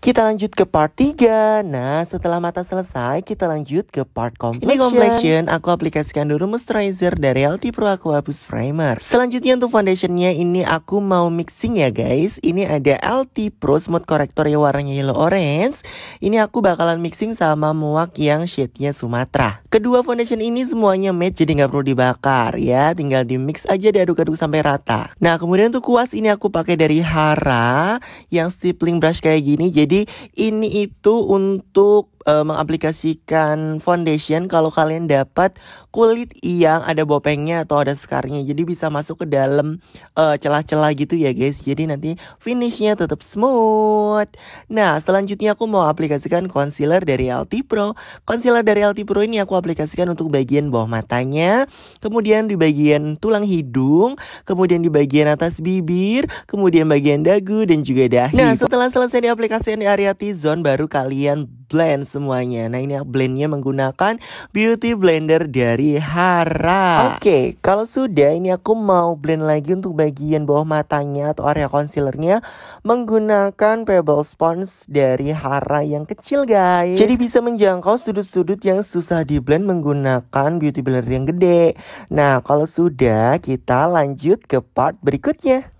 Kita lanjut ke part 3 Nah setelah mata selesai kita lanjut ke part complexion Ini complexion aku aplikasikan dulu moisturizer dari LT Pro Aqua Boost Primer Selanjutnya untuk foundationnya ini aku mau mixing ya guys Ini ada LT Pro Smooth Corrector yang warnanya yellow orange Ini aku bakalan mixing sama muak yang shade-nya Sumatra. Kedua foundation ini semuanya match jadi nggak perlu dibakar ya Tinggal di mix aja diaduk-aduk sampai rata Nah kemudian untuk kuas ini aku pakai dari Hara Yang stippling brush kayak gini jadi jadi ini itu untuk uh, mengaplikasikan foundation kalau kalian dapat kulit yang ada bopengnya atau ada sekarnya jadi bisa masuk ke dalam celah celah-celah gitu ya guys jadi nanti finishnya tetap smooth nah selanjutnya aku mau aplikasikan concealer dari LT Pro concealer dari LT Pro ini aku aplikasikan untuk bagian bawah matanya kemudian di bagian tulang hidung kemudian di bagian atas bibir kemudian bagian dagu dan juga dahi nah, nah setelah selesai diaplikasikan di area T-zone baru kalian blend semuanya. Nah ini aku blendnya menggunakan beauty blender dari Hara. Oke, okay, kalau sudah ini aku mau blend lagi untuk bagian bawah matanya atau area concealernya menggunakan pebble sponge dari Hara yang kecil guys. Jadi bisa menjangkau sudut-sudut yang susah di blend menggunakan beauty blender yang gede. Nah kalau sudah kita lanjut ke part berikutnya.